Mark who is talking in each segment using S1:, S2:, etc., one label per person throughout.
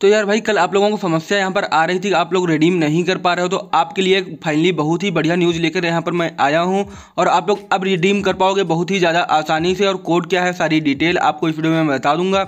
S1: तो यार भाई कल आप लोगों को समस्या यहाँ पर आ रही थी आप लोग रिडीम नहीं कर पा रहे हो तो आपके लिए फाइनली बहुत ही बढ़िया न्यूज़ लेकर यहाँ पर मैं आया हूँ और आप लोग अब रिडीम कर पाओगे बहुत ही ज़्यादा आसानी से और कोड क्या है सारी डिटेल आपको इस वीडियो में मैं बता दूंगा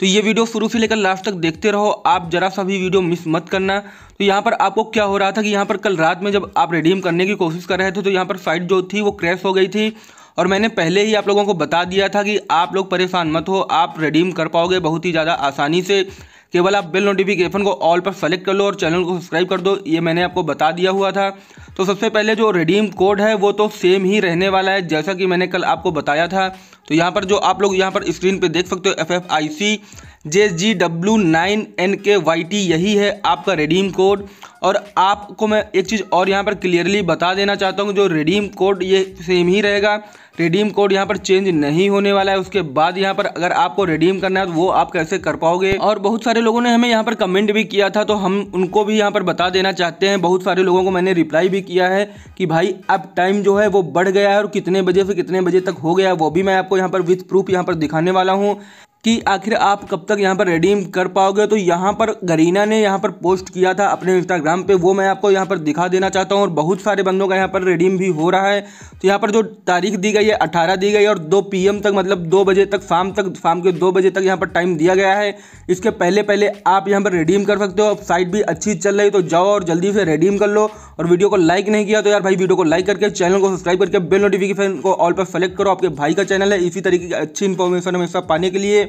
S1: तो ये वीडियो शुरू से लेकर लास्ट तक देखते रहो आप जरा सा भी वीडियो मिस मत करना तो यहाँ पर आपको क्या हो रहा था कि यहाँ पर कल रात में जब आप रिडीम करने की कोशिश कर रहे थे तो यहाँ पर साइट जो थी वो क्रैश हो गई थी और मैंने पहले ही आप लोगों को बता दिया था कि आप लोग परेशान मत हो आप रिडीम कर पाओगे बहुत ही ज़्यादा आसानी से केवल आप बिल नोटिफिकेशन को ऑल पर सेलेक्ट कर लो और चैनल को सब्सक्राइब कर दो ये मैंने आपको बता दिया हुआ था तो सबसे पहले जो रिडीम कोड है वो तो सेम ही रहने वाला है जैसा कि मैंने कल आपको बताया था तो यहाँ पर जो आप लोग यहाँ पर स्क्रीन पर देख सकते हो F F I C J G W nine N K Y T यही है आपका रिडीम कोड और आपको मैं एक चीज़ और यहाँ पर क्लियरली बता देना चाहता हूँ जो रिडीम कोड ये सेम ही रहेगा रिडीम कोड यहाँ पर चेंज नहीं होने वाला है उसके बाद यहाँ पर अगर आपको रिडीम करना है तो वो आप कैसे कर पाओगे और बहुत सारे लोगों ने हमें यहाँ पर कमेंट भी किया था तो हम उनको भी यहाँ पर बता देना चाहते हैं बहुत सारे लोगों को मैंने रिप्लाई भी किया है कि भाई अब टाइम जो है वो बढ़ गया है और कितने बजे से कितने बजे तक हो गया वो भी मैं आपको यहाँ पर विथ प्रूफ यहाँ पर दिखाने वाला हूँ कि आखिर आप कब तक यहाँ पर रिडीम कर पाओगे तो यहाँ पर गरीना ने यहाँ पर पोस्ट किया था अपने इंस्टाग्राम पे वो मैं आपको यहाँ पर दिखा देना चाहता हूँ और बहुत सारे बंदों का यहाँ पर रिडीम भी हो रहा है तो यहाँ पर जो तारीख दी गई है 18 दी गई है और दो पीएम तक मतलब दो बजे तक शाम तक शाम के दो बजे तक यहाँ पर टाइम दिया गया है इसके पहले पहले आप यहाँ पर रिडीम कर सकते हो साइट भी अच्छी चल रही तो जाओ और जल्दी से रिडीम कर लो और वीडियो को लाइक नहीं किया तो यार भाई वीडियो को लाइक करके चैनल को सब्सक्राइब करके बिल नोटिफिकेशन को ऑल पर सेलेक्ट करो आपके भाई का चैनल है इसी तरीके की अच्छी इन्फॉर्मेशन हमेशा पाने के लिए